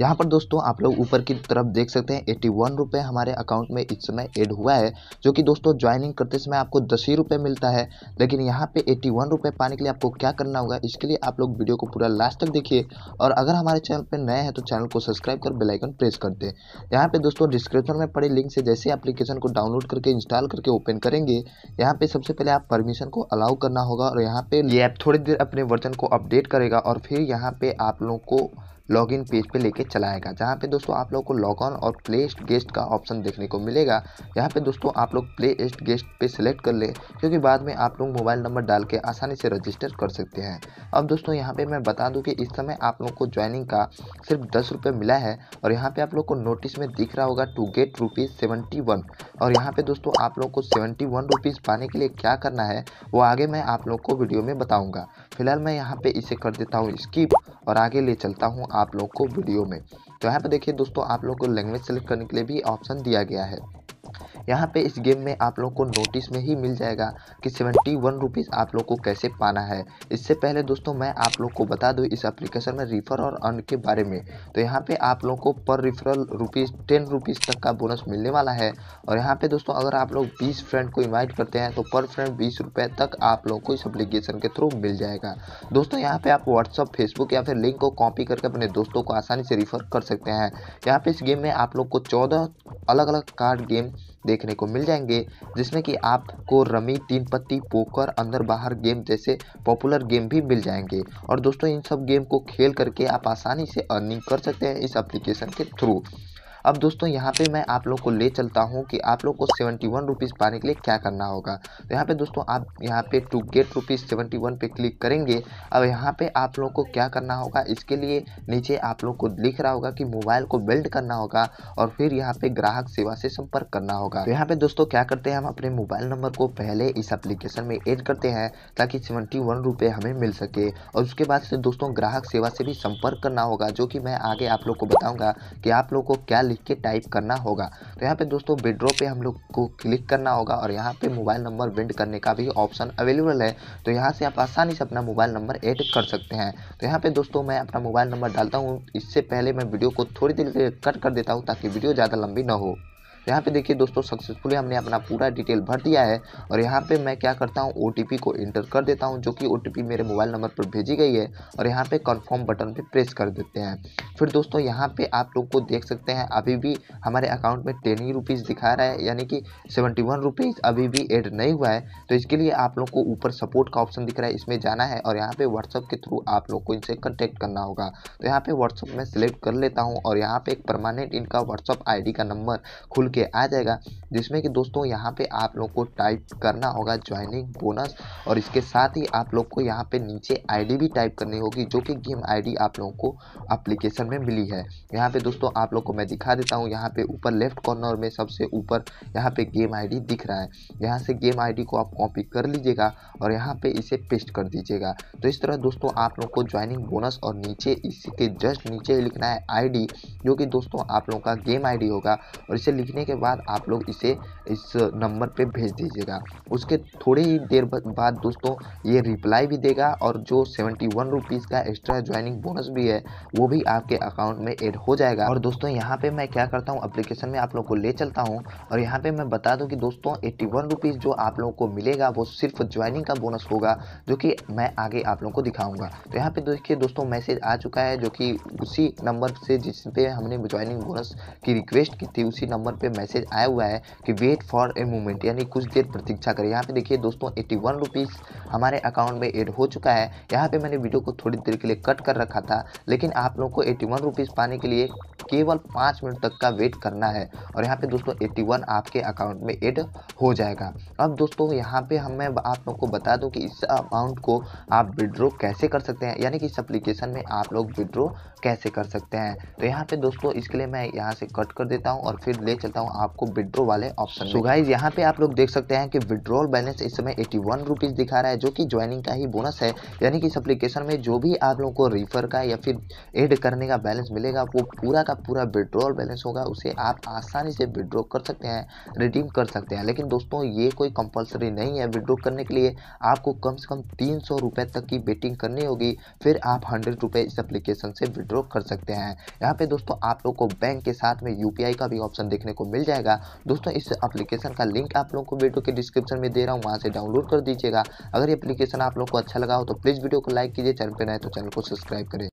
यहाँ पर दोस्तों आप लोग ऊपर की तरफ देख सकते हैं एट्टी वन रुपये हमारे अकाउंट में इस समय ऐड हुआ है जो कि दोस्तों ज्वाइनिंग करते समय आपको दस ही रुपये मिलता है लेकिन यहाँ पे एट्टी वन रुपये पाने के लिए आपको क्या करना होगा इसके लिए आप लोग वीडियो को पूरा लास्ट तक देखिए और अगर हमारे चैनल पर नए हैं तो चैनल को सब्सक्राइब कर बेलाइकन प्रेस कर दें यहाँ पर दोस्तों डिस्क्रिप्शन में पड़े लिंक से जैसे एप्लीकेशन को डाउनलोड करके इंस्टॉल करके ओपन करेंगे यहाँ पर सबसे पहले आप परमिशन को अलाउ करना होगा और यहाँ पर ये ऐप थोड़ी देर अपने वर्जन को अपडेट करेगा और फिर यहाँ पर आप लोगों को लॉगिन पेज पे लेके चलाएगा जहाँ पे दोस्तों आप लोग को लॉग ऑन और प्ले गेस्ट का ऑप्शन देखने को मिलेगा यहाँ पे दोस्तों आप लोग प्ले गेस्ट पे सिलेक्ट कर ले क्योंकि बाद में आप लोग मोबाइल नंबर डाल के आसानी से रजिस्टर कर सकते हैं अब दोस्तों यहाँ पे मैं बता दूँ कि इस समय आप लोग को ज्वाइनिंग का सिर्फ दस रुपये मिला है और यहाँ पर आप लोग को नोटिस में दिख रहा होगा to get rupees seventy one और यहाँ पर दोस्तों आप लोग को सेवेंटी वन रुपीज़ पाने के लिए क्या करना है वो आगे मैं आप लोग को वीडियो में बताऊँगा फिलहाल मैं यहाँ पर इसे कर देता हूँ स्किप और आगे ले चलता हूँ आप लोग को वीडियो में तो यहाँ पर देखिए दोस्तों आप लोग को लैंग्वेज सेलेक्ट करने के लिए भी ऑप्शन दिया गया है यहाँ पे इस गेम में आप लोग को नोटिस में ही मिल जाएगा कि सेवेंटी वन रुपीज़ आप लोग को कैसे पाना है इससे पहले दोस्तों मैं आप लोग को बता दूँ इस एप्लीकेशन में रिफ़र और अर्न के बारे में तो यहाँ पे आप लोग को पर रिफरल रुपीज़ टेन रुपीज़ तक का बोनस मिलने वाला है और यहाँ पर दोस्तों अगर आप लोग बीस फ्रेंड को इन्वाइट करते हैं तो पर फ्रेंड बीस रुपये तक आप लोग को इस अप्लीकेशन के थ्रू मिल जाएगा दोस्तों यहाँ पर आप व्हाट्सअप फेसबुक या फिर लिंक को कॉपी करके अपने दोस्तों को आसानी से रिफ़र कर सकते हैं यहाँ पे इस गेम में आप लोग को चौदह अलग अलग कार्ड गेम देखने को मिल जाएंगे जिसमें कि आपको रमी तीन पत्ती पोकर अंदर बाहर गेम जैसे पॉपुलर गेम भी मिल जाएंगे और दोस्तों इन सब गेम को खेल करके आप आसानी से अर्निंग कर सकते हैं इस एप्लीकेशन के थ्रू अब दोस्तों यहाँ पे मैं आप लोग को ले चलता हूँ कि आप लोग को सेवेंटी वन रुपीज़ पाने के लिए क्या करना होगा तो यहाँ पे दोस्तों आप यहाँ पे to get rupees seventy one पे क्लिक करेंगे अब यहाँ पे आप लोग को क्या करना होगा इसके लिए नीचे आप लोग को लिख रहा होगा कि मोबाइल को बिल्ड करना होगा और फिर यहाँ पे ग्राहक सेवा से संपर्क करना होगा तो यहाँ पे दोस्तों क्या करते हैं हम अपने मोबाइल नंबर को पहले इस अप्लीकेशन में एड करते हैं ताकि सेवेंटी वन रुपये हमें मिल सके और उसके बाद से दोस्तों ग्राहक सेवा से भी संपर्क करना होगा जो कि मैं आगे आप लोग को बताऊँगा कि आप लोग को क्या लिख के टाइप करना होगा तो यहाँ पे दोस्तों विड्रो पे हम लोग को क्लिक करना होगा और यहाँ पे मोबाइल नंबर विंड करने का भी ऑप्शन अवेलेबल है तो यहाँ से आप आसानी से अपना मोबाइल नंबर ऐड कर सकते हैं तो यहाँ पे दोस्तों मैं अपना मोबाइल नंबर डालता हूँ इससे पहले मैं वीडियो को थोड़ी देर कट कर देता हूँ ताकि वीडियो ज़्यादा लंबी ना हो तो यहाँ पे देखिए दोस्तों सक्सेसफुली हमने अपना पूरा डिटेल भर दिया है और यहाँ पे मैं क्या करता हूँ ओ को इंटर कर देता हूँ जो कि ओ मेरे मोबाइल नंबर पर भेजी गई है और यहाँ पे कन्फर्म बटन पर प्रेस कर देते हैं फिर दोस्तों यहाँ पे आप लोग को देख सकते हैं अभी भी हमारे अकाउंट में टेन ही रुपीज़ दिखा रहा है यानी कि सेवेंटी वन रुपीज़ अभी भी एड नहीं हुआ है तो इसके लिए आप लोग को ऊपर सपोर्ट का ऑप्शन दिख रहा है इसमें जाना है और यहाँ पे व्हाट्सअप के थ्रू आप लोग को इनसे कंटेक्ट करना होगा तो यहाँ पे व्हाट्सअप में सेलेक्ट कर लेता हूँ और यहाँ पे एक परमानेंट इनका व्हाट्सअप आई का नंबर खुल के आ जाएगा जिसमें कि दोस्तों यहाँ पे आप लोग को टाइप करना होगा ज्वाइनिंग बोनस और इसके साथ ही आप लोग को यहाँ पे नीचे आईडी भी टाइप करनी होगी जो कि गेम आईडी आप लोगों को अप्लीकेशन में मिली है यहाँ पे दोस्तों आप लोग को मैं दिखा देता हूँ यहाँ पे ऊपर लेफ्ट कॉर्नर में सबसे ऊपर यहाँ पे गेम आईडी दिख रहा है यहाँ से गेम आईडी को आप कॉपी कर लीजिएगा और यहाँ पे इसे पेस्ट कर दीजिएगा तो इस तरह दोस्तों आप लोग को ज्वाइनिंग बोनस और नीचे इसके जस्ट नीचे लिखना है आई जो कि दोस्तों आप लोगों का गेम आई होगा और इसे लिखने भेजने के बाद आप लोग इसे इस नंबर पे भेज दीजिएगा उसके थोड़ी ही देर बाद दोस्तों ये रिप्लाई भी देगा और जो सेवेंटी वन रुपीज़ का एक्स्ट्रा ज्वाइनिंग बोनस भी है वो भी आपके अकाउंट में ऐड हो जाएगा और दोस्तों यहाँ पे मैं क्या करता हूँ अप्लीकेशन में आप लोग को ले चलता हूँ और यहाँ पर मैं बता दूँ कि दोस्तों एट्टी वन जो आप लोगों को मिलेगा वो सिर्फ ज्वाइनिंग का बोनस होगा जो कि मैं आगे आप लोगों को दिखाऊँगा तो यहाँ पर देखिए दोस्तों मैसेज आ चुका है जो कि उसी नंबर से जिस पे हमने ज्वाइनिंग बोनस की रिक्वेस्ट की थी उसी नंबर पे मैसेज आया हुआ है कि वेट फॉर ए मोमेंट यानी कुछ देर प्रतीक्षा करें यहाँ पे देखिए दोस्तों एट्टी वन रुपीज़ हमारे अकाउंट में एड हो चुका है यहाँ पे मैंने वीडियो को थोड़ी देर के लिए कट कर रखा था लेकिन आप लोग को एट्टी वन रुपीज़ पाने के लिए केवल पाँच मिनट तक का वेट करना है और यहाँ पे दोस्तों वन आपके अकाउंट में एड हो जाएगा अब दोस्तों यहाँ पे हम मैं आप लोग को बता दूँ कि इस अमाउंट को आप विड्रो कैसे कर सकते हैं यानी कि इस अप्लीकेशन में आप लोग विड्रो कैसे कर सकते हैं तो यहाँ पे दोस्तों इसके लिए मैं यहाँ से कट कर देता हूँ और फिर ले चलता हूँ आपको विड्रो वाले ऑप्शन सो गाइज यहाँ पे आप लोग देख सकते हैं कि विड्रोल बैलेंस इस समय एटी वन रुपीज़ दिखा रहा है जो कि ज्वाइनिंग का ही बोनस है यानी कि इस अप्लीकेशन में जो भी आप लोगों को रिफर का या फिर एड करने का बैलेंस मिलेगा वो पूरा का पूरा विड्रॉल बैलेंस होगा उसे आप आसानी से विड्रॉ कर सकते हैं रिडीम कर सकते हैं लेकिन दोस्तों ये कोई कंपलसरी नहीं है विड्रॉ करने के लिए आपको कम से कम तीन सौ रुपये तक की बेटिंग करनी होगी फिर आप हंड्रेड रुपये इस एप्लीकेशन से विड्रॉ कर सकते हैं यहाँ पे दोस्तों आप लोग को बैंक के साथ में यू का भी ऑप्शन देखने को मिल जाएगा दोस्तों इस एप्लीकेशन का लिंक आप लोग को वीडियो के डिस्क्रिप्शन में दे रहा हूँ वहाँ से डाउनलोड कर दीजिएगा अगर ये एप्लीकेशन आप लोग को अच्छा लगा हो तो प्लीज़ वीडियो को लाइक कीजिए चैनल पर नए तो चैनल को सब्सक्राइब करें